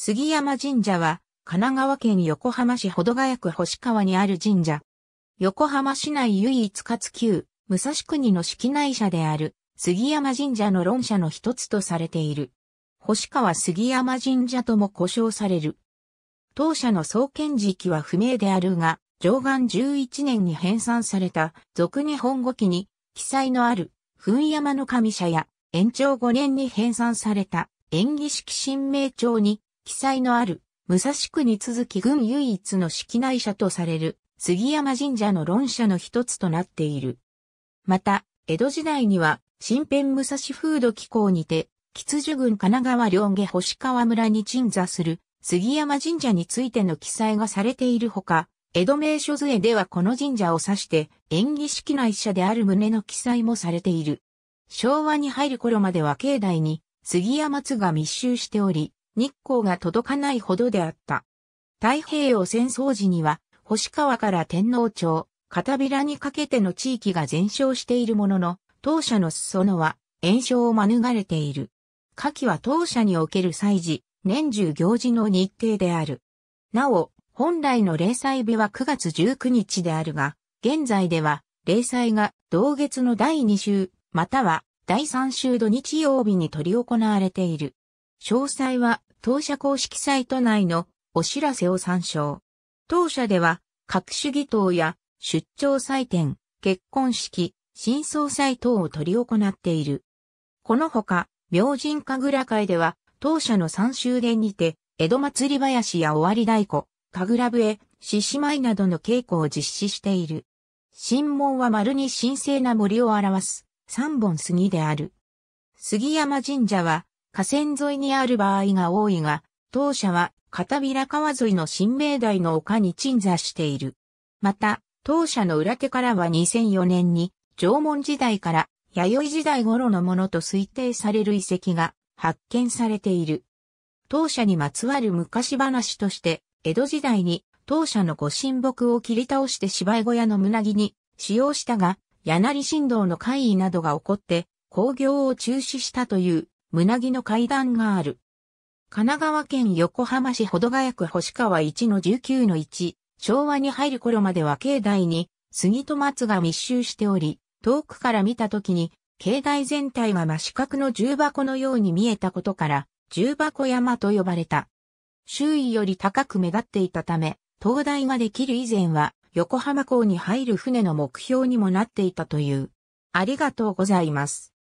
杉山神社は、神奈川県横浜市保土ヶ谷区星川にある神社。横浜市内唯一かつ旧、武蔵国の式内社である、杉山神社の論者の一つとされている。星川杉山神社とも呼称される。当社の創建時期は不明であるが、上岸11年に編纂された、俗日本語記に、記載のある、墳山の神社や、延長5年に編纂された、演起式神明帳に、記載のある、武蔵区に続き軍唯一の式内社とされる、杉山神社の論社の一つとなっている。また、江戸時代には、新編武蔵風土機構にて、吉樹郡神奈川両下星川村に鎮座する杉山神社についての記載がされているほか、江戸名所図絵ではこの神社を指して、演技式内社である旨の記載もされている。昭和に入る頃までは境内に杉山津が密集しており、日光が届かないほどであった。太平洋戦争時には、星川から天皇町、片平にかけての地域が全焼しているものの、当社の裾野は炎症を免れている。夏季は当社における祭事、年中行事の日程である。なお、本来の例祭日は9月19日であるが、現在では、例祭が同月の第2週、または第3週土日曜日に取り行われている。詳細は当社公式サイト内のお知らせを参照。当社では、各種儀等や出張祭典、結婚式、新葬祭等を取り行っている。このほか、明神神楽会では、当社の三周年にて、江戸祭り林や尾張太鼓、神楽笛、獅子舞などの稽古を実施している。神門は丸に神聖な森を表す、三本杉である。杉山神社は、河川沿いにある場合が多いが、当社は片平川沿いの新明台の丘に鎮座している。また、当社の裏手からは2004年に縄文時代から弥生時代頃のものと推定される遺跡が発見されている。当社にまつわる昔話として、江戸時代に当社の御神木を切り倒して芝居小屋の胸木に使用したが、柳神道の会議などが起こって、工業を中止したという胸木の階段がある。神奈川県横浜市保土ヶ谷区星川1の19の1、昭和に入る頃までは境内に杉と松が密集しており、遠くから見た時に、境内全体が真四角の重箱のように見えたことから、重箱山と呼ばれた。周囲より高く目立っていたため、灯台ができる以前は、横浜港に入る船の目標にもなっていたという。ありがとうございます。